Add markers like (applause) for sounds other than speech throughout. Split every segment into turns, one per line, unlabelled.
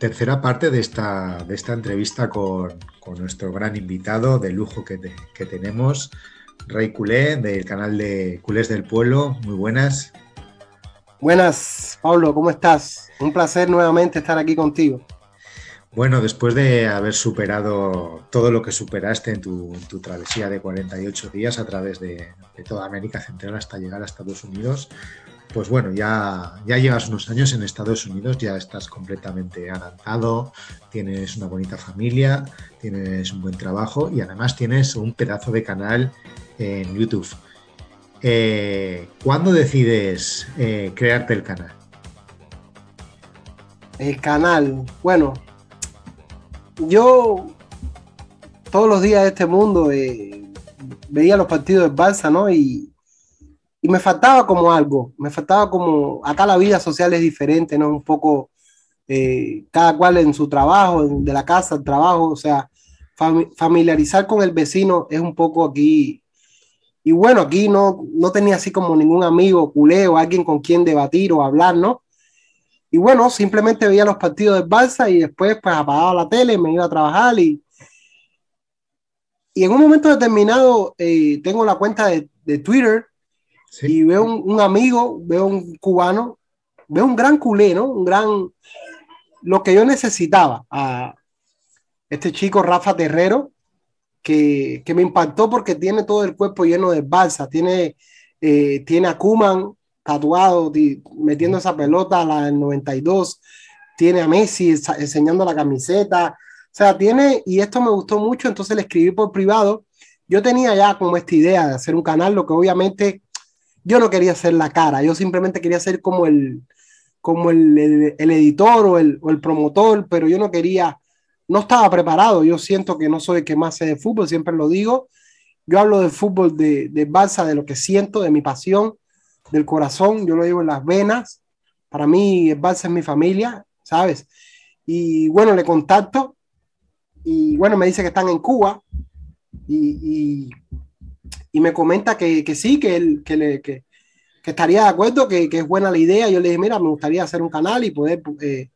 tercera parte de esta, de esta entrevista con, nuestro gran invitado de lujo que, tenemos, Rey Culé, del canal de Culés del Pueblo. Muy buenas. Buenas, Pablo, ¿cómo estás? Un placer nuevamente estar aquí contigo. Bueno, después de haber superado todo lo que superaste en tu, travesía de 48 días a través de, de toda América Central hasta llegar a Estados Unidos, pues bueno, ya, ya llevas unos años en Estados Unidos, ya estás completamente adaptado, tienes una bonita familia, tienes un buen trabajo y además tienes un pedazo de canal en YouTube. Eh, ¿Cuándo decides eh, crearte el canal?
El canal, bueno, yo todos los días de este mundo eh, veía los partidos de balsa, ¿no? Y, y me faltaba como algo, me faltaba como, acá la vida social es diferente, ¿no? Un poco, eh, cada cual en su trabajo, de la casa, el trabajo, o sea, familiarizar con el vecino es un poco aquí, y bueno, aquí no, no tenía así como ningún amigo, o alguien con quien debatir o hablar, ¿no? Y bueno, simplemente veía los partidos de balsa y después pues apagaba la tele, me iba a trabajar y... Y en un momento determinado eh, tengo la cuenta de Twitter y veo un, amigo, veo un cubano, veo un gran culé, ¿no? Un gran. Lo que yo necesitaba a este chico Rafa Terrero, que, que me impactó porque tiene todo el cuerpo lleno de balsa, tiene, eh, tiene a Kuman tatuado, metiendo esa pelota a la del 92, tiene a Messi enseñando la camiseta, o sea, tiene, y esto me gustó mucho, entonces le escribí por privado. Yo tenía ya como esta idea de hacer un canal, lo que obviamente yo no quería ser la cara, yo simplemente quería ser como el, como el, editor o el, promotor, pero yo no quería, no estaba preparado. Yo siento que no soy el que más sé de fútbol, siempre lo digo. Yo hablo del fútbol de, de de lo que siento, de mi pasión, del corazón, yo lo digo en las venas. Para mí, el es mi familia, ¿sabes? Y bueno, le contacto y bueno, me dice que están en Cuba y y me comenta que, que sí, que, él, que, le, que, que, estaría de acuerdo, que, que, es buena la idea. Yo le dije, mira, me gustaría hacer un canal y poder, eh,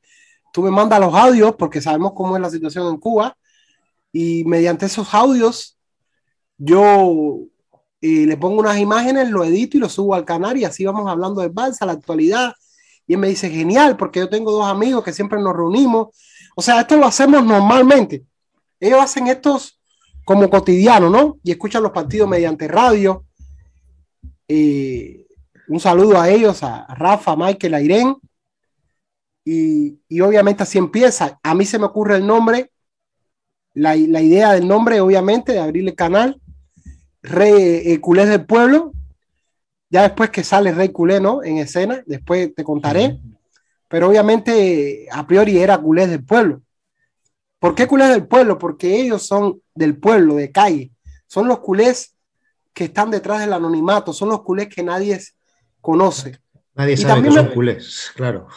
tú me mandas los audios porque sabemos cómo es la situación en Cuba y mediante esos audios yo le pongo unas imágenes, lo edito y lo subo al canal y así vamos hablando de balsa, la actualidad. Y él me dice, genial, porque yo tengo dos amigos que siempre nos reunimos. O sea, esto lo hacemos normalmente. Ellos hacen estos como cotidiano, ¿no? Y escuchan los partidos mediante radio. un saludo a ellos, a Rafa, Michael, a Irene. Y, obviamente así empieza. A mí se me ocurre el nombre, la, la idea del nombre, obviamente, de abrir el canal. Rey eh, del Pueblo. Ya después que sale Rey Culé, ¿no? En escena, después te contaré. Pero obviamente, a priori era Culés del Pueblo. ¿Por qué culés del pueblo? Porque ellos son del pueblo, de calle. Son los culés que están detrás del anonimato, son los culés que nadie conoce.
Nadie sabe que son culés, claro.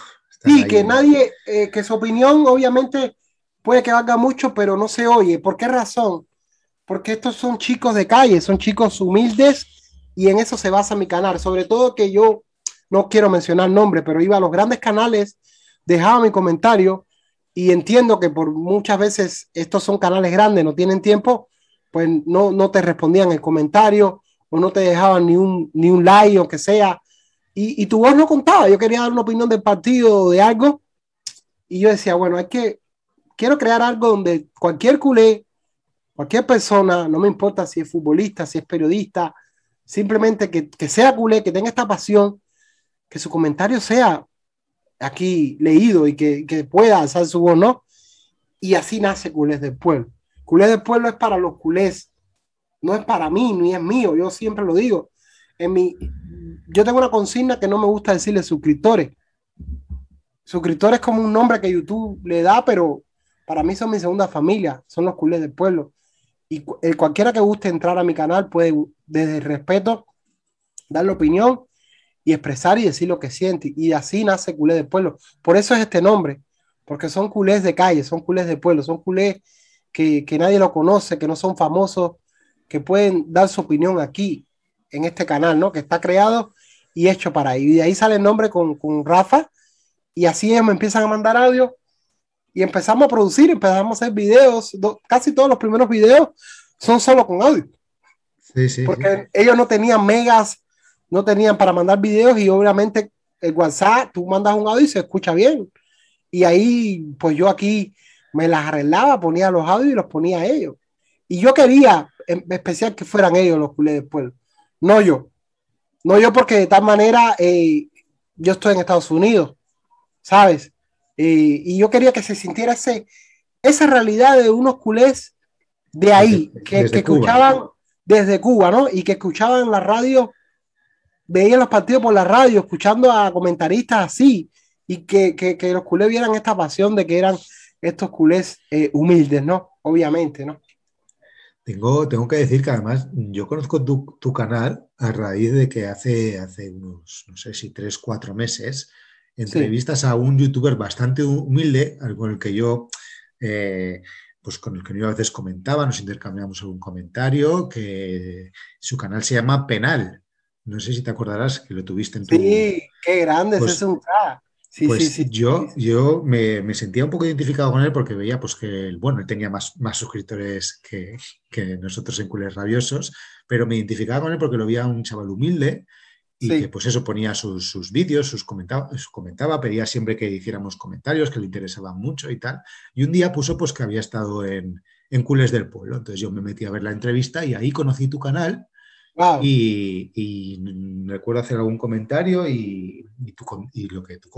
Sí, que nadie, eh, que su opinión obviamente puede que valga mucho, pero no se oye. ¿Por qué razón? Porque estos son chicos de calle, son chicos humildes y en eso se basa mi canal. Sobre todo que yo no quiero mencionar nombre, pero iba a los grandes canales, dejaba mi comentario y entiendo que por muchas veces estos son canales grandes, no tienen tiempo, pues no, te respondían el comentario o no te dejaban ni un, ni un like o que sea. Y, tu voz no contaba. Yo quería dar una opinión del partido o de algo. Y yo decía, bueno, hay que, quiero crear algo donde cualquier culé, cualquier persona, no me importa si es futbolista, si es periodista, simplemente que, que sea culé, que tenga esta pasión, que su comentario sea aquí leído y que, pueda alzar su voz, Y así nace Culés del Pueblo. Culés del Pueblo es para los culés, no es para mí, ni es mío, yo siempre lo digo. En mi, yo tengo una consigna que no me gusta decirle suscriptores. Suscriptores como un nombre que YouTube le da, pero para mí son mi segunda familia, son los culés del pueblo. Y eh, cualquiera que guste entrar a mi canal puede, desde respeto, dar la opinión y expresar y decir lo que siente. Y así nace culé de pueblo. Por eso es este nombre, porque son culés de calle, son culés de pueblo, son culés que, nadie lo conoce, que no son famosos, que pueden dar su opinión aquí, en este canal, ¿no? Que está creado y hecho para ahí. Y de ahí sale el nombre con, con Rafa. Y así ellos me empiezan a mandar audio y empezamos a producir, empezamos a hacer videos. casi todos los primeros videos son solo con audio.
Sí, sí, porque
ellos no tenían megas no tenían para mandar videos y obviamente el WhatsApp, tú mandas un audio y se escucha bien. Y ahí, pues yo aquí me las arreglaba, ponía los audios y los ponía a ellos. Y yo quería en especial que fueran ellos los culés del pueblo, no yo. No yo porque de tal manera eh, yo estoy en Estados Unidos, ¿sabes? Eh, y yo quería que se sintiera esa realidad de unos culés de ahí, que, que escuchaban desde Cuba, ¿no? Y que escuchaban la radio veía los partidos por la radio, escuchando a comentaristas así, y que, que, los culés vieran esta pasión de que eran estos culés eh, humildes, ¿no? Obviamente,
¿no? Tengo, tengo que decir que además yo conozco tu, canal a raíz de que hace, hace unos, no sé si tres, cuatro meses, entrevistas a un youtuber bastante humilde, con el que yo, eh, pues con el que yo a veces comentaba, nos intercambiamos algún comentario, que su canal se llama Penal. No sé si te acordarás que lo tuviste en tu... Sí,
qué grande, pues, es un crack.
Sí, pues sí, sí, yo, yo me, me, sentía un poco identificado con él porque veía pues, que bueno, él tenía más, más suscriptores que, que nosotros en Cules Rabiosos, pero me identificaba con él porque lo veía un chaval humilde y que pues eso ponía sus, sus vídeos, sus comentaba, comentaba, pedía siempre que hiciéramos comentarios que le interesaban mucho y tal. Y un día puso pues que había estado en, en Cules del Pueblo. Entonces yo me metí a ver la entrevista y ahí conocí tu canal y, recuerdo hacer algún comentario y, y, lo, que tú,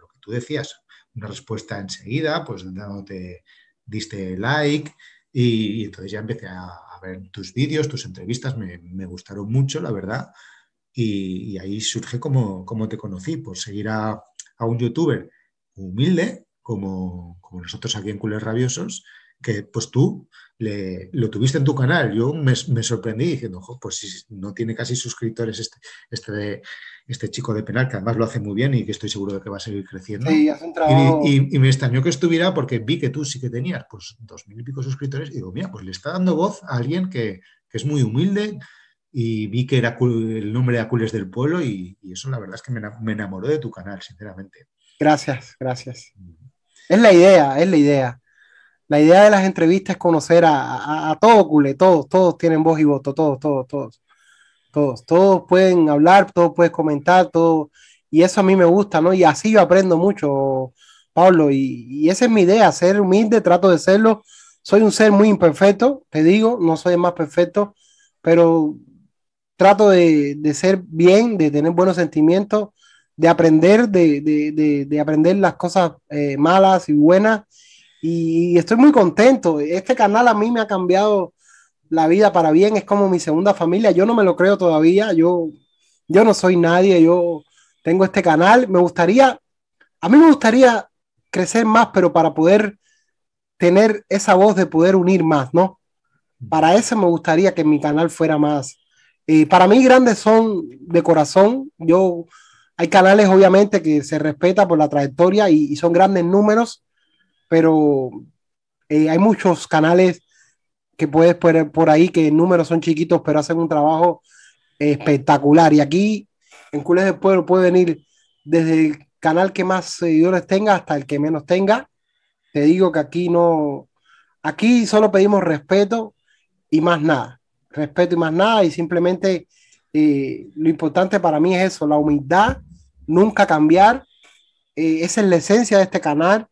lo que tú decías, una respuesta enseguida, pues te diste like y, entonces ya empecé a, ver tus vídeos, tus entrevistas, me, me gustaron mucho, la verdad. Y, ahí surge cómo te conocí, por seguir a, a un youtuber humilde como, como nosotros aquí en Cules Rabiosos, que pues tú lo tuviste en tu canal. Yo me, sorprendí diciendo, Ojo, pues si no tiene casi suscriptores este, este, este chico de penal, que además lo hace muy bien y que estoy seguro de que va a seguir creciendo. y, me extrañó que estuviera porque vi que tú sí que tenías pues dos mil y pico suscriptores y digo, mira, pues le está dando voz a alguien que, es muy humilde, y vi que era el nombre de Acules del pueblo y, y, eso la verdad es que me enamoró de tu canal, sinceramente. Gracias, gracias. Es la idea, es la idea la idea de las entrevistas es conocer
a, a, todo culé, todos, todos tienen voz y voto, todos, todos, todos, todos, todos pueden hablar, todos pueden comentar, todo y eso a mí me gusta, ¿no? Y así yo aprendo mucho, Pablo, y, esa es mi idea, ser humilde, trato de serlo, soy un ser muy imperfecto, te digo, no soy más perfecto, pero trato de, ser bien, de tener buenos sentimientos, de aprender, de, aprender las cosas eh, malas y buenas y estoy muy contento. Este canal a mí me ha cambiado la vida para bien, es como mi segunda familia, yo no me lo creo todavía, yo, yo no soy nadie, yo tengo este canal, me gustaría, a mí me gustaría crecer más, pero para poder tener esa voz de poder unir más, ¿no? Para eso me gustaría que mi canal fuera más. para mí grandes son de corazón, yo, hay canales obviamente que se respeta por la trayectoria y, y son grandes números, pero eh, hay muchos canales que puedes poner por ahí que en números son chiquitos, pero hacen un trabajo espectacular. Y aquí en Cules del Pueblo puede venir desde el canal que más seguidores tenga hasta el que menos tenga. Te digo que aquí no, aquí solo pedimos respeto y más nada. Respeto y más nada. Y simplemente eh, lo importante para mí es eso, la humildad, nunca cambiar. Eh, esa es la esencia de este canal.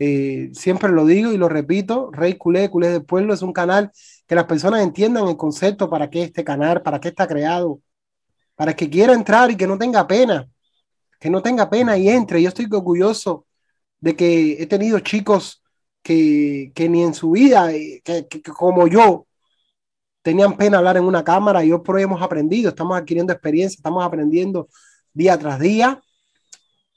Eh, siempre lo digo y lo repito, Rey Culé, Cule del Pueblo es un canal que las personas entiendan el concepto para qué este canal, para qué está creado, para que quiera entrar y que no tenga pena, que no tenga pena y entre. Yo estoy orgulloso de que he tenido chicos que, ni en su vida, eh, que, como yo, tenían pena hablar en una cámara y hoy por hoy hemos aprendido, estamos adquiriendo experiencia, estamos aprendiendo día tras día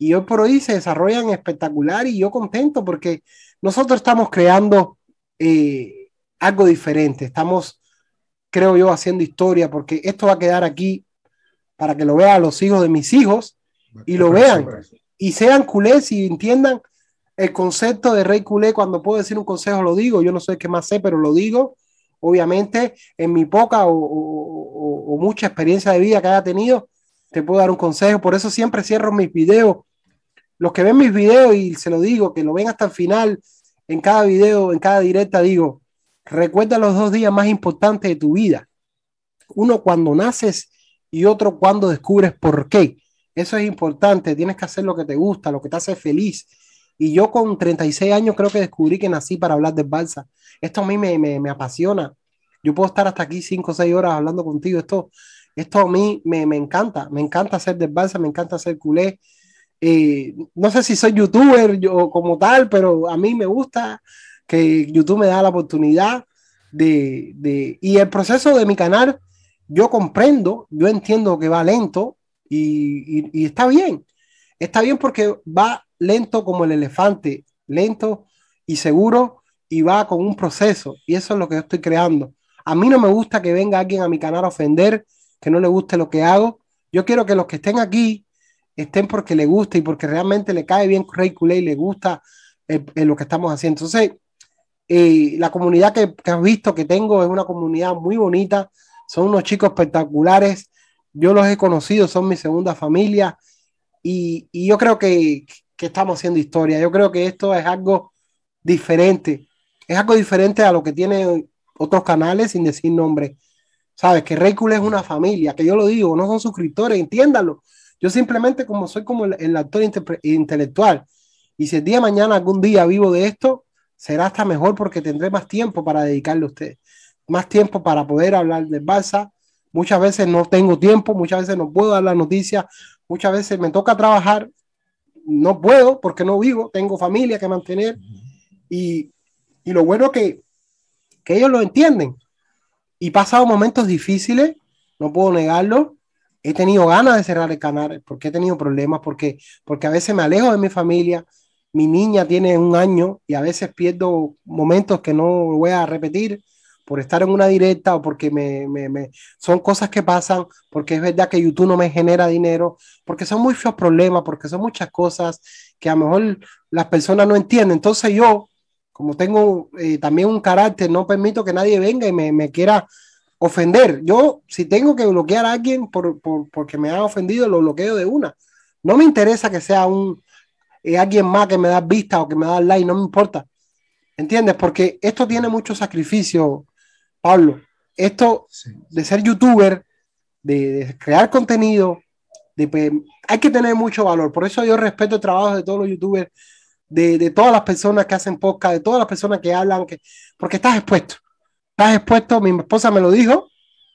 y hoy por hoy se desarrollan espectacular y yo contento porque nosotros estamos creando eh, algo diferente, estamos, creo yo, haciendo historia porque esto va a quedar aquí para que lo vean los hijos de mis hijos y lo vean y sean culés y entiendan el concepto de rey culé. Cuando puedo decir un consejo, lo digo, yo no sé qué más sé, pero lo digo. Obviamente, en mi poca o, o, o mucha experiencia de vida que haya tenido, te puedo dar un consejo. Por eso siempre cierro mis videos los que ven mis videos, y se lo digo, que lo ven hasta el final, en cada video, en cada directa, digo, recuerda los dos días más importantes de tu vida. Uno cuando naces y otro cuando descubres por qué. Eso es importante, tienes que hacer lo que te gusta, lo que te hace feliz. Y yo con 36 años creo que descubrí que nací para hablar de balsa. Esto a mí me, apasiona. Yo puedo estar hasta aquí cinco o 6 horas hablando contigo. Esto, esto a mí me, encanta. Me encanta hacer de balsa, me encanta hacer culé, no sé si soy youtuber yo como tal, pero a mí me gusta que YouTube me da la oportunidad de, Y el proceso de mi canal, yo comprendo, yo entiendo que va lento y, y está bien. Está bien porque va lento como el elefante, lento y seguro y va con un proceso. Y eso es lo que yo estoy creando. A mí no me gusta que venga alguien a mi canal a ofender, que no le guste lo que hago. Yo quiero que los que estén aquí estén porque le gusta y porque realmente le cae bien Rey y le gusta eh, eh, lo que estamos haciendo. Entonces, eh, la comunidad que, has visto que tengo es una comunidad muy bonita, son unos chicos espectaculares, yo los he conocido, son mi segunda familia y, yo creo que, estamos haciendo historia, yo creo que esto es algo diferente, es algo diferente a lo que tienen otros canales sin decir nombre. Sabes que Culé es una familia, que yo lo digo, no son suscriptores, entiéndanlo yo simplemente como soy como el, actor intelectual, y si el día de mañana algún día vivo de esto, será hasta mejor porque tendré más tiempo para dedicarle a usted, más tiempo para poder hablar de balsa. Muchas veces no tengo tiempo, muchas veces no puedo dar la noticia, muchas veces me toca trabajar, no puedo porque no vivo, tengo familia que mantener. Y, lo bueno que, que ellos lo entienden. Y pasado momentos difíciles, no puedo negarlo, he tenido ganas de cerrar el canal, porque he tenido problemas, porque, porque a veces me alejo de mi familia, mi niña tiene un año y a veces pierdo momentos que no voy a repetir por estar en una directa o porque me, me, son cosas que pasan, porque es verdad que YouTube no me genera dinero, porque son muy feos problemas, porque son muchas cosas que a lo mejor las personas no entienden. Entonces yo, como tengo eh, también un carácter, no permito que nadie venga y me, me quiera ofender. Yo, si tengo que bloquear a alguien porque me ha ofendido, lo bloqueo de una. No me interesa que sea un eh, alguien más que me da vista o que me da like, no me importa. ¿Entiendes? Porque esto tiene mucho sacrificio, Pablo. Esto de ser youtuber, de, crear contenido, pues, hay que tener mucho valor. Por eso yo respeto el trabajo de todos los youtubers, de, todas las personas que hacen podcast, de todas las personas que hablan, que, porque estás expuesto has expuesto, mi esposa me lo dijo,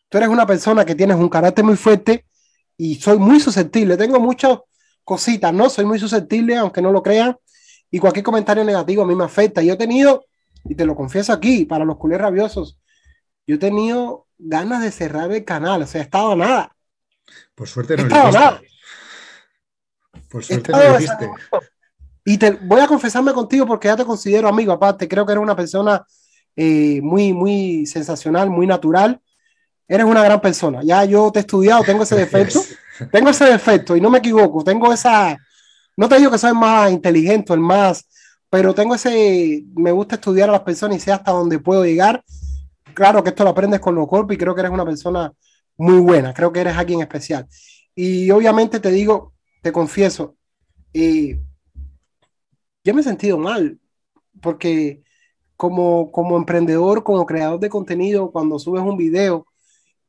tú eres una persona que tienes un carácter muy fuerte y soy muy susceptible, tengo muchas cositas, ¿no? Soy muy susceptible, aunque no lo crean, y cualquier comentario negativo a mí me afecta. Yo he tenido, y te lo confieso aquí, para los culés rabiosos, yo he tenido ganas de cerrar el canal, o sea, he estado nada.
Por suerte no he estado nada. Por suerte no lo hiciste.
Y te voy a confesarme contigo porque ya te considero amigo, aparte, creo que eres una persona eh, muy, muy sensacional, muy natural. Eres una gran persona. Ya yo te he estudiado, tengo ese (laughs) defecto. tengo ese defecto y no me equivoco. Tengo esa. No te digo que soy el más inteligente, el más. Pero tengo ese. Me gusta estudiar a las personas y sé hasta dónde puedo llegar. Claro que esto lo aprendes con los golpes y creo que eres una persona muy buena. Creo que eres alguien especial. Y obviamente te digo, te confieso, eh, yo me he sentido mal porque como, como emprendedor, como creador de contenido, cuando subes un video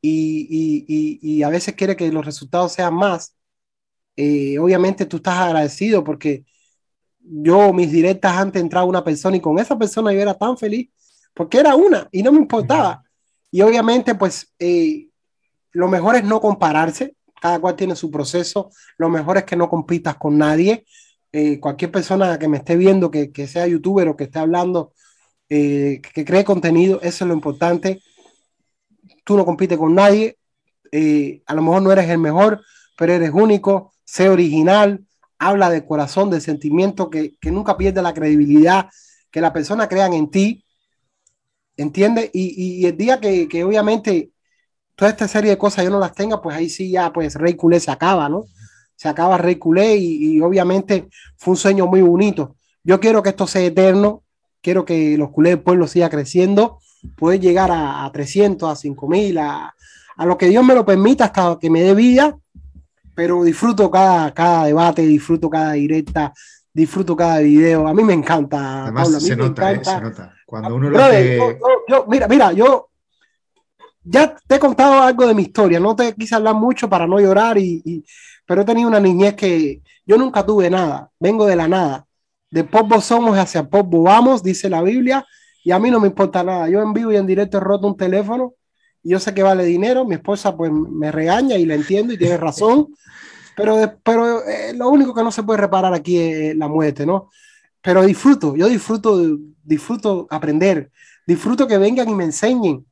y, y, a veces quiere que los resultados sean más, eh, obviamente tú estás agradecido porque yo mis directas antes entraba una persona y con esa persona yo era tan feliz porque era una y no me importaba. Y obviamente pues eh, lo mejor es no compararse, cada cual tiene su proceso, lo mejor es que no compitas con nadie. Eh, cualquier persona que me esté viendo, que, que sea youtuber o que esté hablando eh, que cree contenido, eso es lo importante. Tú no compites con nadie, eh, a lo mejor no eres el mejor, pero eres único, sé original, habla de corazón, de sentimiento, que, que nunca pierde la credibilidad, que las personas crean en ti, ¿entiendes? Y, y, el día que, que, obviamente toda esta serie de cosas yo no las tenga, pues ahí sí ya, pues Rey Culé se acaba, ¿no? Se acaba Rey Culé y, y obviamente fue un sueño muy bonito. Yo quiero que esto sea eterno, quiero que los culés del pueblo siga creciendo, puede llegar a, 300, a 5000, a, a lo que Dios me lo permita hasta que me dé vida, pero disfruto cada, cada debate, disfruto cada directa, disfruto cada video. A mí me encanta. Además, se, nota, eh, se
nota, Cuando uno lo ve.
mira, mira, yo ya te he contado algo de mi historia. No te quise hablar mucho para no llorar, y, pero he tenido una niñez que yo nunca tuve nada. Vengo de la nada. De popo somos hacia popo vamos, dice la Biblia, y a mí no me importa nada. Yo en vivo y en directo he roto un teléfono y yo sé que vale dinero. Mi esposa pues me regaña y la entiendo y tiene (laughs) razón, pero, pero eh, lo único que no se puede reparar aquí es la muerte, ¿no? Pero disfruto, yo disfruto, disfruto aprender, disfruto que vengan y me enseñen.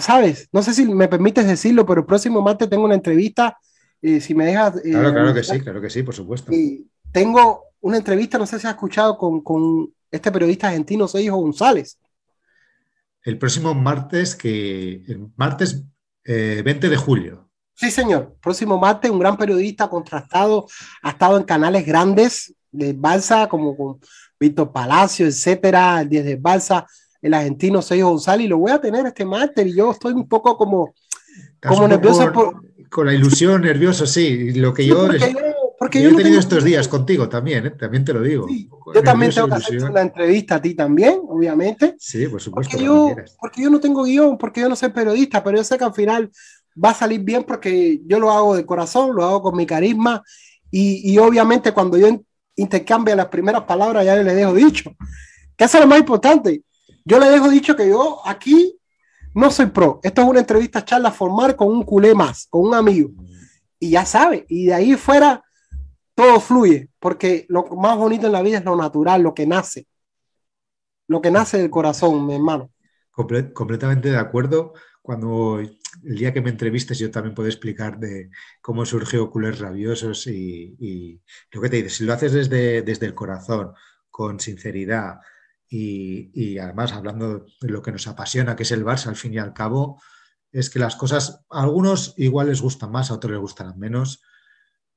¿Sabes? No sé si me permites decirlo, pero el próximo martes tengo una entrevista. y si me dejas. Eh, claro, claro que sí, claro
que sí, por supuesto.
Y tengo una entrevista, no sé si has escuchado, con, este periodista argentino, Sergio González.
El próximo martes, que el martes 20 eh, de julio. Sí, señor.
Próximo martes, un gran periodista contrastado, ha estado en canales grandes de Balsa, como con Víctor Palacio, etcétera, el 10 de Balsa, el argentino Sergio González, y lo voy a tener este martes, y yo estoy un poco como,
nervioso. Con la ilusión, nervioso, sí. Lo que yo porque yo, he tenido estos días (laughs) contigo también, ¿eh? también te lo digo. yo también tengo que hacer una entrevista a ti también,
obviamente.
Sí, por supuesto. Porque yo,
porque yo no tengo guión, porque yo no soy periodista, pero yo sé que al final va a salir bien porque yo lo hago de corazón, lo hago con mi carisma y, y obviamente cuando yo intercambio las primeras palabras ya le dejo dicho. qué es lo más importante. Yo le dejo dicho que yo aquí no soy pro. Esto es una entrevista charla formal con un culé más, con un amigo. Mm. Y ya sabe, y de ahí fuera todo fluye, porque lo más bonito en la vida es lo natural, lo que nace, lo que nace del corazón, mi hermano.
completamente de acuerdo. Cuando el día que me entrevistes yo también puedo explicar de cómo surgió Culés Rabiosos y, lo que te dices, si lo haces desde, desde el corazón, con sinceridad y, además hablando de lo que nos apasiona, que es el Barça al fin y al cabo, es que las cosas a algunos igual les gustan más, a otros les gustarán menos,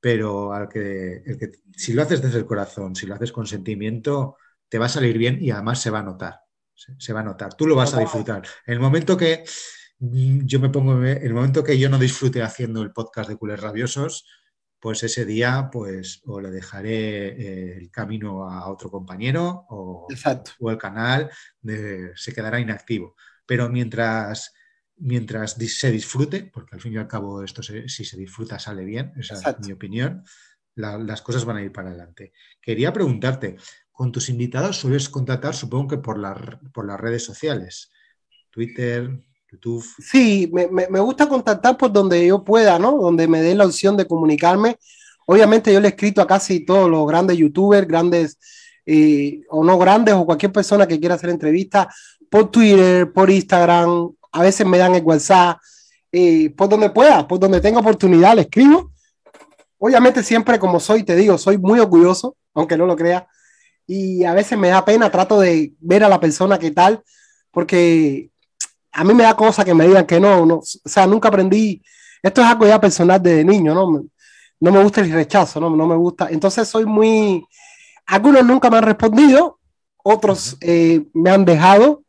pero al que, si lo haces desde el corazón, si lo haces con sentimiento, te va a salir bien y además se va a notar. Se, va a notar, tú lo vas a disfrutar. En el momento que mm, yo me pongo, el momento que yo no disfrute haciendo el podcast de culés rabiosos, pues ese día pues o le dejaré eh, el camino a otro compañero o, o el canal eh, se quedará inactivo. Pero mientras mientras se disfrute, porque al fin y al cabo esto si se disfruta sale bien, esa es mi opinión, las cosas van a ir para adelante. Quería preguntarte, con tus invitados sueles contactar supongo que por, por las redes sociales, Twitter, YouTube.
Sí, me, gusta contactar por donde yo pueda, ¿no? Donde me dé la opción de comunicarme. Obviamente yo le he escrito a casi todos los grandes youtubers, grandes o no grandes, o cualquier persona que quiera hacer entrevista por Twitter, por Instagram, a veces me dan el WhatsApp, eh, por donde pueda, por donde tenga oportunidad, le escribo. Obviamente siempre como soy, te digo, soy muy orgulloso, aunque no lo crea, y a veces me da pena, trato de ver a la persona qué tal, porque a mí me da cosa que me digan que no, o sea, nunca aprendí, esto es algo ya personal desde niño, ¿no? No me gusta el rechazo, no, no me gusta. Entonces soy muy, algunos nunca me han respondido, otros eh, me han dejado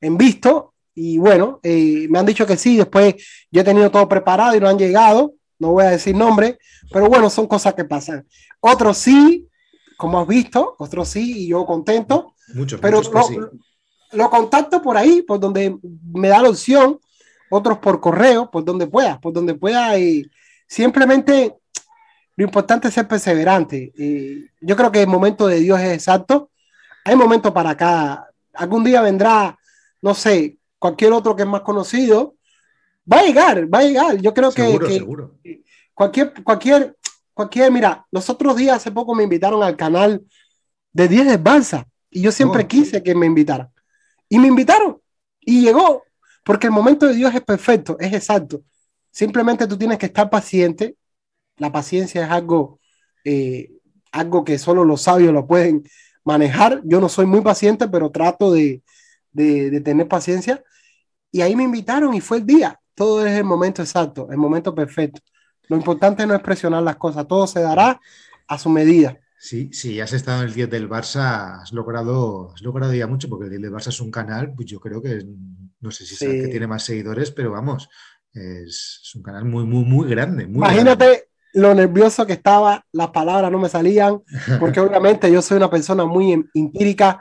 en visto y bueno, eh, me han dicho que sí, después yo he tenido todo preparado y no han llegado, no voy a decir nombre, pero bueno, son cosas que pasan. Otros sí, como has visto, otros sí, y yo contento. Muchos, pero los lo, contacto por ahí, por donde me da la opción, otros por correo, por donde pueda, por donde pueda, y simplemente lo importante es ser perseverante. yo creo que el momento de Dios es exacto. Hay momento para cada. Algún día vendrá, no sé, cualquier otro que es más conocido, va a llegar, va a llegar. Yo creo que, cualquier, cualquier, cualquier, mira, los otros días hace poco me invitaron al canal de 10 de Balsa y yo siempre oh, quise que me invitaran. Y me invitaron y llegó, porque el momento de Dios es perfecto, es exacto. Simplemente tú tienes que estar paciente. La paciencia es algo, eh, algo que solo los sabios lo pueden manejar. Yo no soy muy paciente, pero trato de tener paciencia. Y ahí me invitaron y fue el día. Todo es el momento exacto, el momento perfecto. Lo
importante no es presionar las cosas, todo se dará a su medida. Sí, sí, has estado en el 10 del Barça, has logrado, has logrado ya mucho, porque el 10 del Barça es un canal, pues yo creo que no sé si el que tiene más seguidores, pero vamos, es, un canal muy, muy, muy grande. Muy Imagínate
lo nervioso que estaba, las palabras no me salían, porque (laughs) obviamente yo soy una persona muy em, empírica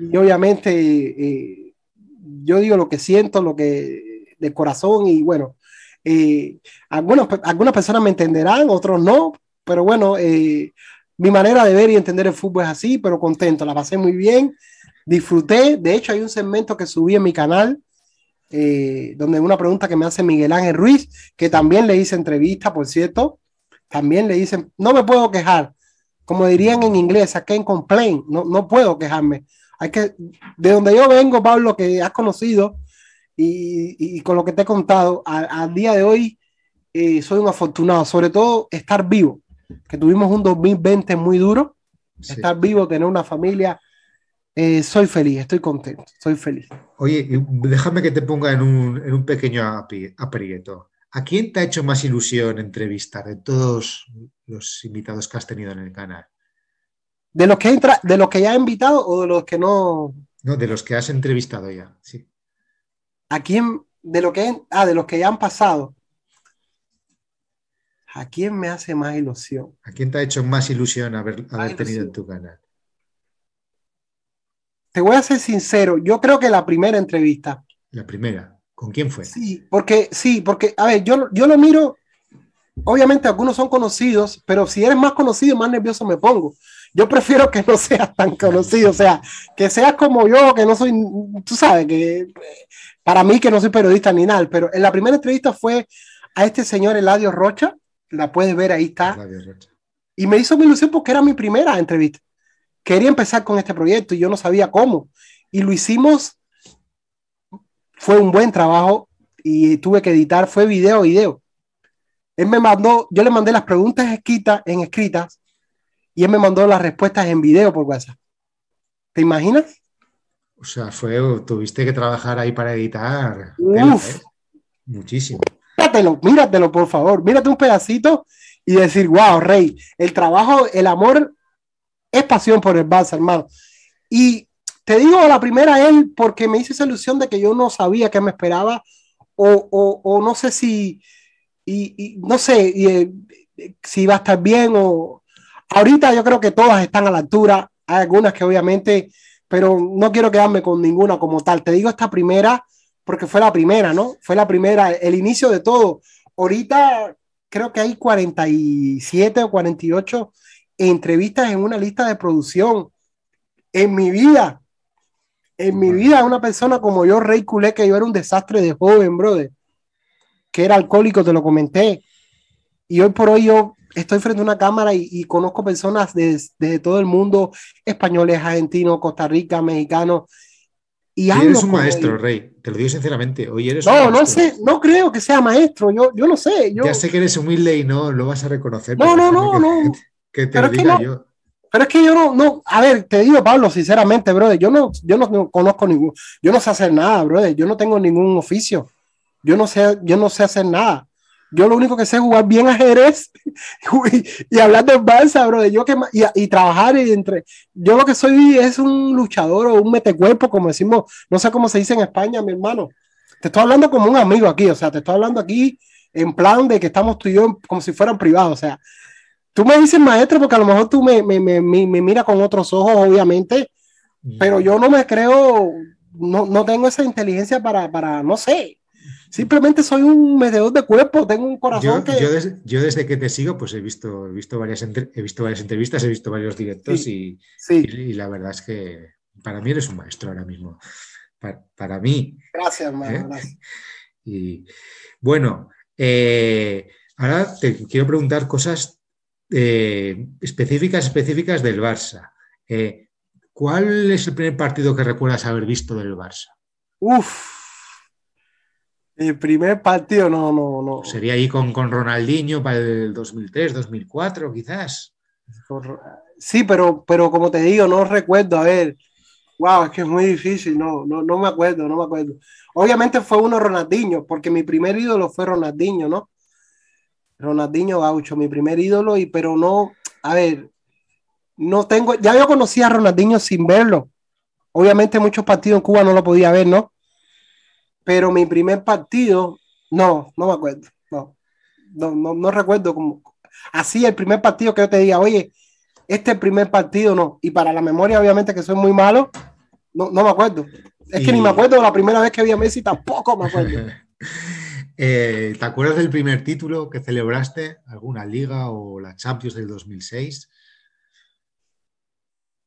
y obviamente eh, yo digo lo que siento, lo que de corazón y bueno, eh, algunas personas me entenderán, otros no, pero bueno, eh, mi manera de ver y entender el fútbol es así, pero contento, la pasé muy bien, disfruté, de hecho hay un segmento que subí en mi canal. Eh, donde una pregunta que me hace Miguel Ángel Ruiz, que también le hice entrevista, por cierto, también le dicen, no me puedo quejar, como dirían en inglés, I en complain, no puedo quejarme, que, de donde yo vengo, Pablo, que has conocido y, con lo que te he contado, al día de hoy eh, soy un afortunado, sobre todo estar vivo, que tuvimos un 2020 muy duro, estar vivo, tener una familia. Eh, soy feliz, estoy contento, soy feliz. Oye, déjame que te
ponga en un, en un pequeño aprieto. ¿A quién te ha hecho más ilusión entrevistar de todos los invitados que has tenido en el canal? ¿De los que, entra, de los que ya has invitado o de los que no? No, de los que has entrevistado ya, sí.
¿A quién? De lo que, ah, de los que ya han pasado. ¿A quién me hace más ilusión?
¿A quién te ha hecho más ilusión haber, tenido en tu canal?
Te voy a ser sincero, yo creo que la primera entrevista.
La primera, ¿con quién fue? Sí,
porque, sí, porque, a ver, yo, yo lo miro, obviamente algunos son conocidos, pero si eres más conocido, más nervioso me pongo yo prefiero que no seas tan conocido, o sea, que seas como yo, que no soy, tú sabes, que eh, para mí que no soy periodista ni nada, pero en la primera entrevista fue a este señor Eladio Rocha, la puedes ver, ahí está. Y me hizo mi ilusión porque era mi primera entrevista. Quería empezar con este proyecto y yo no sabía cómo. Y lo hicimos, fue un buen trabajo y tuve que editar, fue video, video. Él me mandó, yo le mandé las preguntas escritas, en escritas y él me mandó las respuestas en video por WhatsApp. ¿Te imaginas?
O sea, fue, oh, tuviste que trabajar ahí para editar. Uf. ¿eh? Muchísimo.
Míratelo, míratelo, por favor. Mírate un pedacito y decir, wow, Rey, el trabajo, el amor es pasión por el Barça, hermano. Y te digo la primera él porque me hice esa ilusión de que yo no sabía qué me esperaba o, no sé si, y, no sé, eh, si iba a estar bien o Ahorita yo creo que todas están a la altura, hay algunas que obviamente, pero no quiero quedarme con ninguna como tal. Te digo esta primera porque fue la primera, ¿no? Fue la primera, el inicio de todo. Ahorita creo que hay 47 o 48 entrevistas en una lista de producción. En mi vida, en mi vida, una persona como yo, Rey Culé, que yo era un desastre de joven, brother, que era alcohólico, te lo comenté. Y hoy por hoy yo estoy frente a una cámara y, conozco personas desde de todo el mundo, españoles, argentinos, Costa Rica, mexicanos.
Y eres un maestro, Rey, te lo digo sinceramente. Hoy eres no, no
sé, no creo que sea maestro, yo, yo no sé. Ya sé
que eres humilde y no lo vas a reconocer.
No, no, no, no.
Que, te pero es que yo.
Pero es que yo no, no, a ver, te digo, Pablo, sinceramente, brother, yo no, yo no, conozco ningún, yo no sé hacer nada, brother, yo no tengo ningún oficio, yo no sé, yo no sé hacer nada. Yo lo único que sé es jugar bien a y, (laughs) y hablar de balsa, bro. Yo que, y, y, trabajar entre. Yo lo que soy es un luchador o un metecuerpo, como decimos, no sé cómo se dice en España, mi hermano. Te estoy hablando como un amigo aquí, o sea, te estoy hablando aquí en plan de que estamos tú y yo como si fueran privados, o sea. Tú me dices maestro porque a lo mejor tú me, me, me, mira con otros ojos, obviamente, pero mm. yo no me creo, no, no tengo esa inteligencia para, para no sé, Simplemente soy un mediador de cuerpo, tengo un corazón yo, que.
Yo, desde que te sigo, pues he visto, he visto varias he visto varias entrevistas, he visto varios directos y, la verdad es que para mí eres un maestro ahora mismo. Para, mí.
Gracias, hermano. ¿Eh? (laughs)
Y bueno, eh, ahora te quiero preguntar cosas eh, específicas, específicas del Barça. ¿Cuál es el primer partido que recuerdas haber visto del Barça?
Uf.
El primer partido, no, no, no. Pues sería ahí con, con Ronaldinho para el 2003, 2004, quizás. Sí, pero, pero como
te digo, no recuerdo. A ver, wow, es que es muy difícil. No, no, no me acuerdo, no me acuerdo. Obviamente fue uno Ronaldinho, porque mi primer ídolo fue Ronaldinho, ¿no? Ronaldinho Gaucho, mi primer ídolo, y pero no, a ver, no tengo, ya yo conocí a Ronaldinho sin verlo. Obviamente muchos partidos en Cuba no lo podía ver, ¿no? pero mi primer partido, no, no me acuerdo, no, no, recuerdo como, así el primer partido que yo te diga, oye, este primer partido, no, y para la memoria obviamente que soy muy malo, no, no me acuerdo, es que ni me acuerdo la primera vez que vi a Messi, tampoco
me acuerdo. (laughs) Eh, ¿Te acuerdas del primer título que celebraste? ¿Alguna liga o la Champions del 2006?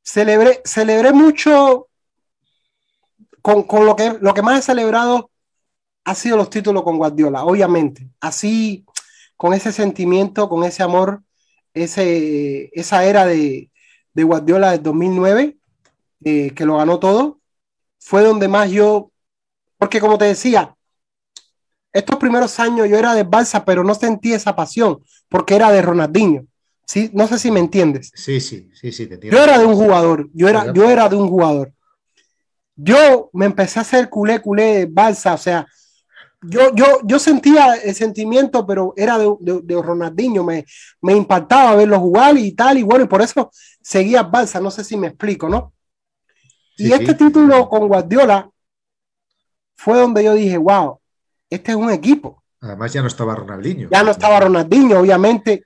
Celebré,
celebré mucho con, lo, que, lo que más he celebrado ha sido los títulos con Guardiola, obviamente. Así, con ese sentimiento, con ese amor, ese, esa era de, de Guardiola del 2009, eh, que lo ganó todo, fue donde más yo, porque como te decía, estos primeros años yo era de Balsa, pero no sentí esa pasión, porque era de Ronaldinho. ¿sí? No sé si me entiendes. Sí,
sí, sí, sí, te entiendo. Yo era de un
jugador, yo era, yo era de un jugador yo me empecé a hacer culé, culé, balsa, o sea, yo, yo, yo sentía el sentimiento, pero era de, Ronaldinho, me, me, impactaba verlo jugar y tal, y bueno, y por eso seguía balsa, no sé si me explico, ¿no? y este título con Guardiola fue donde yo dije, wow, este es un equipo.
Además ya no estaba Ronaldinho. Ya
no estaba Ronaldinho, obviamente.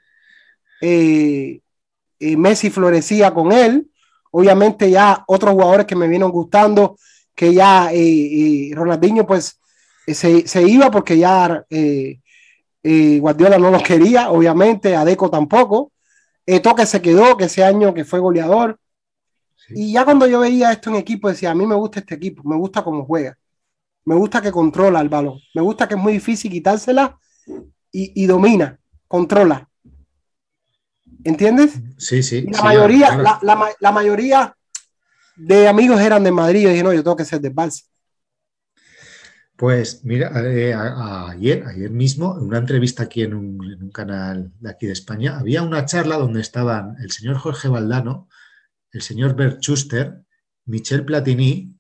Eh, eh, Messi florecía con él. Obviamente ya otros jugadores que me vinieron gustando, que ya eh, eh, Ronaldinho pues eh, se, iba porque ya Guardiola no los quería, obviamente, Adeco tampoco. Toque se quedó, que ese año que fue goleador. Y ya cuando yo veía esto en equipo, decía, a mí me gusta este equipo, me gusta cómo juega, me gusta que controla el balón, me gusta que es muy difícil quitársela y domina, controla. ¿Entiendes?
Sí, sí. la, mayoría,
la, mayoría de amigos eran de Madrid. Yo dije, no, yo tengo que ser de Barça.
Pues mira, eh, ayer, ayer mismo, en una entrevista aquí en un, canal de aquí de España, había una charla donde estaban el señor Jorge Valdano, el señor Bert Schuster, Michel Platini,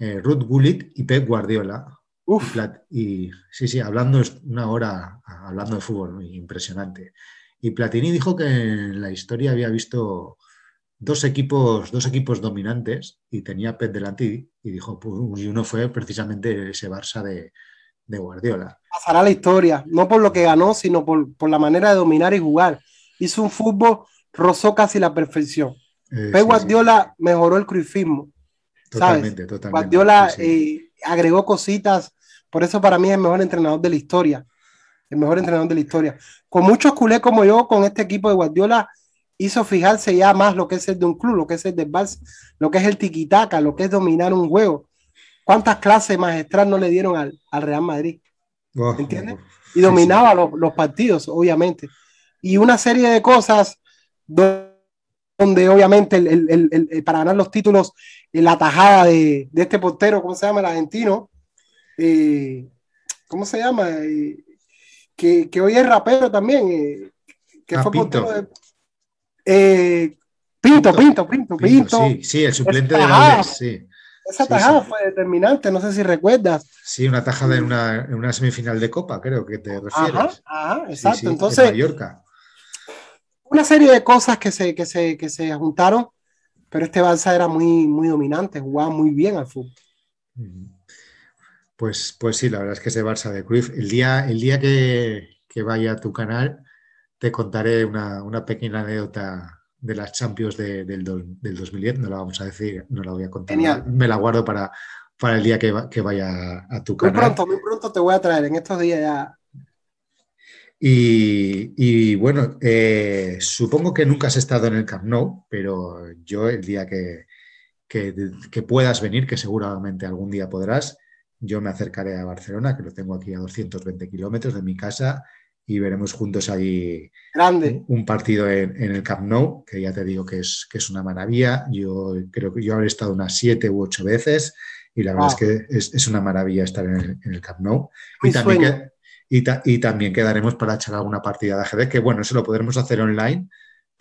eh, Ruth Gullit y Pep Guardiola. Uf. y, sí, sí, hablando una hora hablando de fútbol, impresionante. Y Platini dijo que en la historia había visto dos equipos, dos equipos dominantes y tenía Pep delante y, dijo, pues, uno fue precisamente ese Barça de, Guardiola.
Pasará la historia, no por lo que ganó, sino por, la manera de dominar y jugar. Hizo un fútbol, rozó casi la perfección. Eh, Guardiola mejoró el crucifismo.
Totalmente, totalmente.
Guardiola eh, agregó cositas, por eso para mí es el mejor entrenador de la historia el mejor entrenador de la historia. Con muchos culés como yo, con este equipo de Guardiola, hizo fijarse ya más lo que es el de un club, lo que es el del Barça, lo que es el tiquitaca, lo que es dominar un juego. ¿Cuántas clases magistral no le dieron al, Real Madrid? Y dominaba los, partidos, obviamente. Y una serie de cosas donde obviamente eh, para ganar los títulos, eh, la tajada de, este portero, ¿cómo se llama? El argentino. Eh, ¿Cómo se llama? que, hoy es rapero también, eh, que ah, fue eh, Pinto. Pinto, Pinto, Pinto, Pinto, Sí, sí, el suplente de Valdez.
sí. Esa tajada fue
determinante, no sé si recuerdas.
Sí, una tajada en una, en una semifinal de Copa, creo que te refieres.
Ajá, exacto. Entonces, Mallorca. una serie de cosas que se, que se, que se juntaron, pero este Balsa era muy, muy dominante, jugaba muy bien al fútbol.
Pues, pues, sí, la verdad es que ese Barça de Cruz, El día, el día que, vaya a tu canal, te contaré una, pequeña anécdota de las Champions del, 2010. No la vamos a decir, no la voy a contar. Me la guardo para, para el día que, vaya a tu canal. Muy pronto,
muy pronto te voy a traer en estos días ya.
Y, bueno, eh, supongo que nunca has estado en el Camp Nou, pero yo el día que, que puedas venir, que seguramente algún día podrás, yo me acercaré a Barcelona, que lo tengo aquí a 220 kilómetros de mi casa, y veremos juntos ahí un partido en, el Camp Nou, que ya te digo que es, es una maravilla. Yo creo que yo habré estado unas siete u ocho veces y la verdad es que es, una maravilla estar en el, Camp Nou. Y también, y también, quedaremos para echar alguna partida de ajedrez, que bueno, eso lo podremos hacer online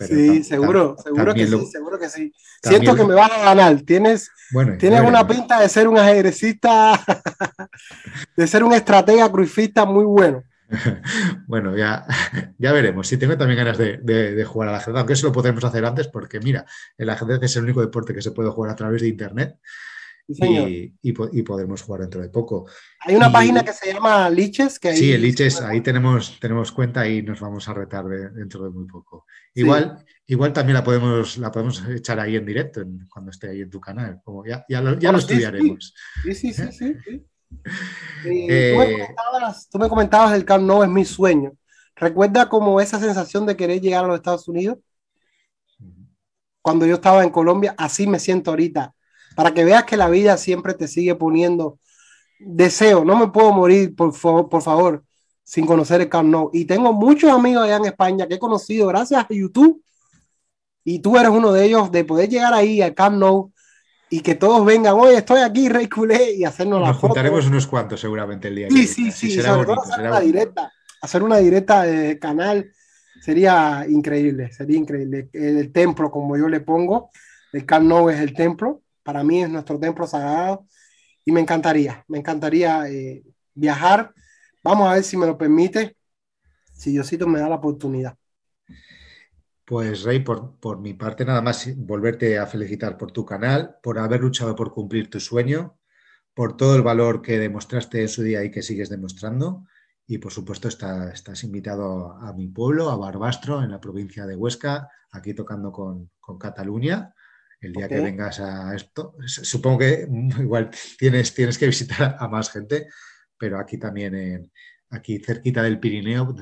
sí, seguro, seguro que sí,
seguro que sí. Siento que me vas a ganar. Tienes,
una
pinta de ser un ajedrecista, (laughs) de ser un estratega crucifista muy bueno.
(laughs) Bueno, ya, (laughs) ya veremos. Si tengo también ganas de, de, de, jugar al ajedrez, aunque eso lo podemos hacer antes, porque mira, el ajedrez es el único deporte que se puede jugar a través de internet y, y, jugar dentro de poco. Hay una página que
se llama Liches. Que sí, Liches,
ahí tenemos, tenemos cuenta y nos vamos a retar dentro de muy poco. Igual, igual también la podemos, la podemos echar ahí en directo cuando esté ahí en tu canal. ya, lo, estudiaremos.
Sí, sí, sí. sí, (laughs) eh, eh, tú, me comentabas, del el Camp Nou es mi sueño. ¿Recuerda como esa sensación de querer llegar a los Estados Unidos? Cuando yo estaba en Colombia, así me siento ahorita para que veas que la vida siempre te sigue poniendo deseo, no me puedo morir, por favor, por favor, sin conocer el Camp Nou. Y tengo muchos amigos allá en España que he conocido gracias a YouTube, y tú eres uno de ellos, de poder llegar ahí al Camp Nou y que todos vengan, hoy, estoy aquí, Rey Culé, y hacernos Nos juntaremos
unos cuantos seguramente el día sí, Sí, sí, sí, hacer una
directa, hacer una directa de canal sería increíble, sería increíble. El, el templo, como yo le pongo, el Camp Nou es el templo, para mí es nuestro templo sagrado y me encantaría, me encantaría eh, viajar. Vamos a ver si me lo permite, si Diosito me da la oportunidad.
Pues Rey, por, mi parte nada más volverte a felicitar por tu canal, por haber luchado por cumplir tu sueño, por todo el valor que demostraste en su día y que sigues demostrando. Y por supuesto estás invitado a mi pueblo, a Barbastro, en la provincia de Huesca, aquí tocando con, con Cataluña. El día que vengas a esto, supongo que mm, igual tienes, tienes que visitar a más gente, pero aquí también, en, aquí cerquita del Pirineo,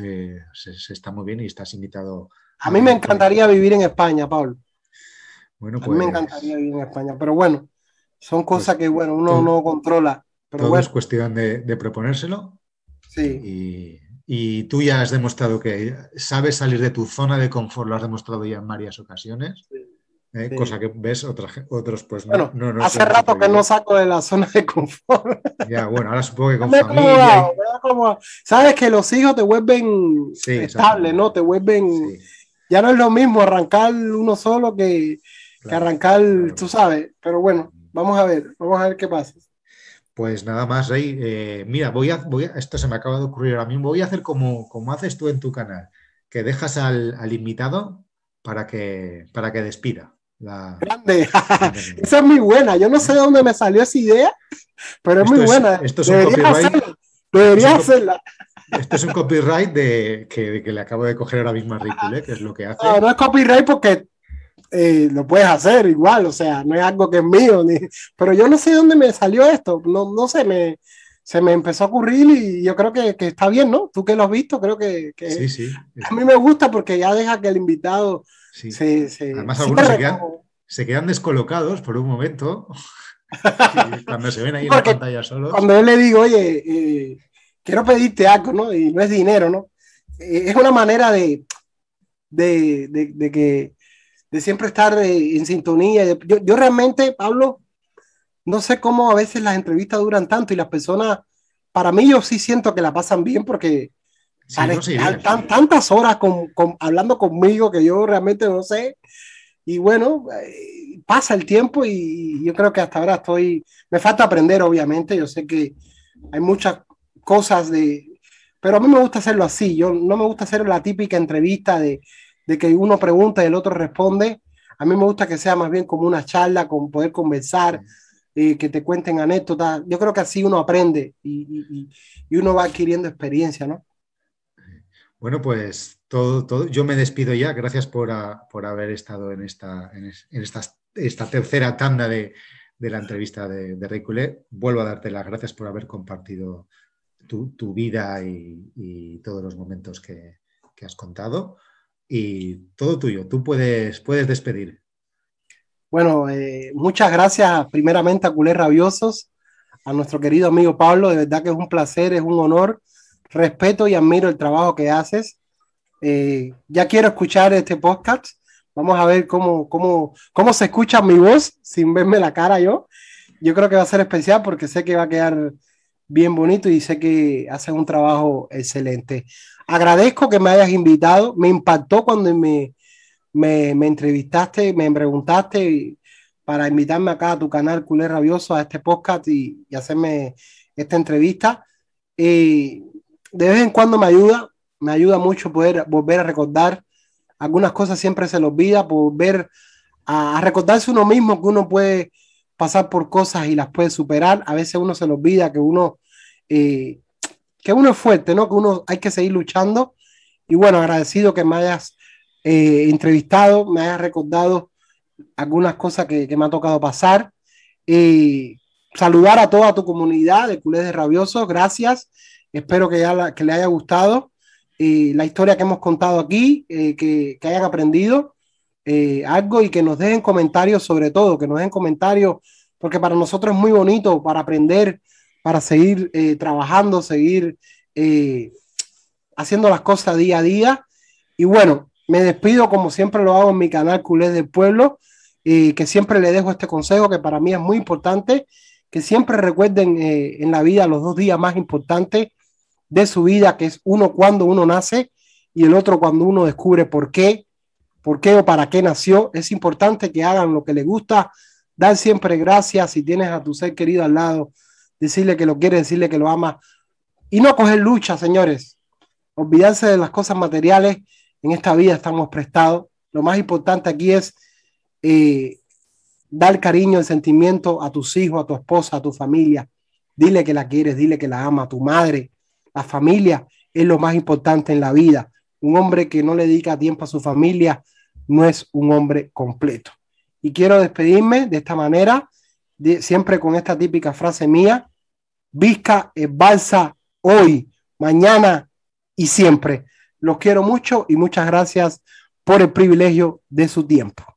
se, está muy bien y estás invitado. A, mí me encantaría vivir en España, Paul. Bueno, a mí me pues
encantaría vivir en España, pero bueno, son pues cosas que bueno, uno no controla. Pero todo es
cuestión de, proponérselo. Sí. Y, y tú ya has demostrado que sabes salir de tu zona de confort, lo has demostrado ya en varias ocasiones. ¿eh? cosa que ves otros pues no. hace rato que
no saco de la zona de confort.
(laughs) Ya, bueno, ahora supongo que con familia...
Sabes que los hijos te vuelven estable, ¿no? Te vuelven... Ya no es lo mismo arrancar uno solo que, arrancar, tú sabes, pero bueno, mm. vamos a ver, vamos a ver qué pasa.
Pues nada más Rey. Eh, mira, voy a, voy esto se me acaba de ocurrir ahora mismo. Voy a hacer como, como haces tú en tu canal, que dejas al, al invitado para que, para que despida. (laughs) Grande.
esa es muy buena. Yo no sé de dónde me salió esa idea, pero es muy buena. Esto es un copyright.
Hacerla. esto es un copyright de, que, le acabo de coger ahora mismo a Ricule, ¿eh? que es lo que hace.
No, es copyright porque eh, lo puedes hacer igual, o sea, no es algo que es mío, ni... pero yo no sé de dónde me salió esto, no, no sé, me, se me empezó a ocurrir y yo creo que, está bien, ¿no? Tú que lo has visto, creo que, que sí, sí. a mí me gusta porque ya deja que el invitado Sí, Además, algunos
se quedan, descolocados por un momento. (laughs) cuando se ven ahí en la pantalla solos. Cuando yo
le digo, oye, eh, quiero pedirte algo, ¿no? Y no es dinero, ¿no? Eh, es una manera de, de, que de siempre estar eh, en sintonía. yo, realmente, Pablo, no sé cómo a veces las entrevistas duran tanto y las personas, para mí yo sí siento que la pasan bien porque tantas horas con, hablando conmigo que yo realmente no sé. Y bueno, eh, pasa el tiempo y yo creo que hasta ahora estoy, me falta aprender obviamente, yo sé que hay muchas cosas de, pero a mí me gusta hacerlo así, yo no me gusta hacer la típica entrevista de, que uno pregunta y el otro responde, a mí me gusta que sea más bien como una charla, con poder conversar, eh, que te cuenten anécdotas, yo creo que así uno aprende y uno va adquiriendo experiencia, ¿no?
Bueno, pues todo, todo, yo me despido ya. Gracias por, haber estado en esta, en, esta, tercera tanda de, la entrevista de, de Rey Culé. Vuelvo a darte las gracias por haber compartido tu, vida y, todos los momentos que, has contado. Y todo tuyo. Tú puedes, puedes despedir.
Bueno, eh, muchas gracias primeramente a Culé Rabiosos, a nuestro querido amigo Pablo. De verdad que es un placer, es un honor respeto y admiro el trabajo que haces. Eh, ya quiero escuchar este podcast. Vamos a ver cómo, cómo, se escucha mi voz sin verme la cara yo. Yo creo que va a ser especial porque sé que va a quedar bien bonito y sé que haces un trabajo excelente. Agradezco que me hayas invitado. Me impactó cuando me, entrevistaste, me preguntaste para invitarme acá a tu canal Culé Rabioso, a este podcast y, hacerme esta entrevista. Eh, de vez en cuando me ayuda, me ayuda mucho poder volver a recordar algunas cosas, siempre se los olvida, volver a, a, recordarse uno mismo que uno puede pasar por cosas y las puede superar, a veces uno se los olvida que uno, eh, que uno es fuerte, ¿no? que uno hay que seguir luchando y bueno, agradecido que me hayas eh, entrevistado, me hayas recordado algunas cosas que, me ha tocado pasar. y eh, saludar a toda tu comunidad de culés de rabiosos, gracias. Espero que, le haya gustado la historia que hemos contado aquí, eh, que, hayan aprendido eh, algo y que nos dejen comentarios sobre todo, que nos dejen comentarios, porque para nosotros es muy bonito para aprender, para seguir eh, trabajando, seguir haciendo las cosas día a día. Y bueno, me despido como siempre lo hago en mi canal Culés del Pueblo, que siempre le dejo este consejo que para mí es muy importante, que siempre recuerden en la vida los dos días más importantes, de su vida, que es uno cuando uno nace y el otro cuando uno descubre por qué, por qué o para qué nació. Es importante que hagan lo que les gusta, dar siempre gracias si tienes a tu ser querido al lado, decirle que lo quiere, decirle que lo ama y no coger lucha, señores. Olvidarse de las cosas materiales. En esta vida estamos prestados. Lo más importante aquí es eh, dar cariño, el sentimiento a tus hijos, a tu esposa, a tu familia. Dile que la quieres, dile que la ama, a tu madre, la familia es lo más importante en la vida. Un hombre que no le dedica tiempo a su familia no es un hombre completo. Y quiero despedirme de esta manera, de, siempre con esta típica frase mía, Visca es balsa hoy, mañana y siempre. Los quiero mucho y muchas gracias por el privilegio de su tiempo.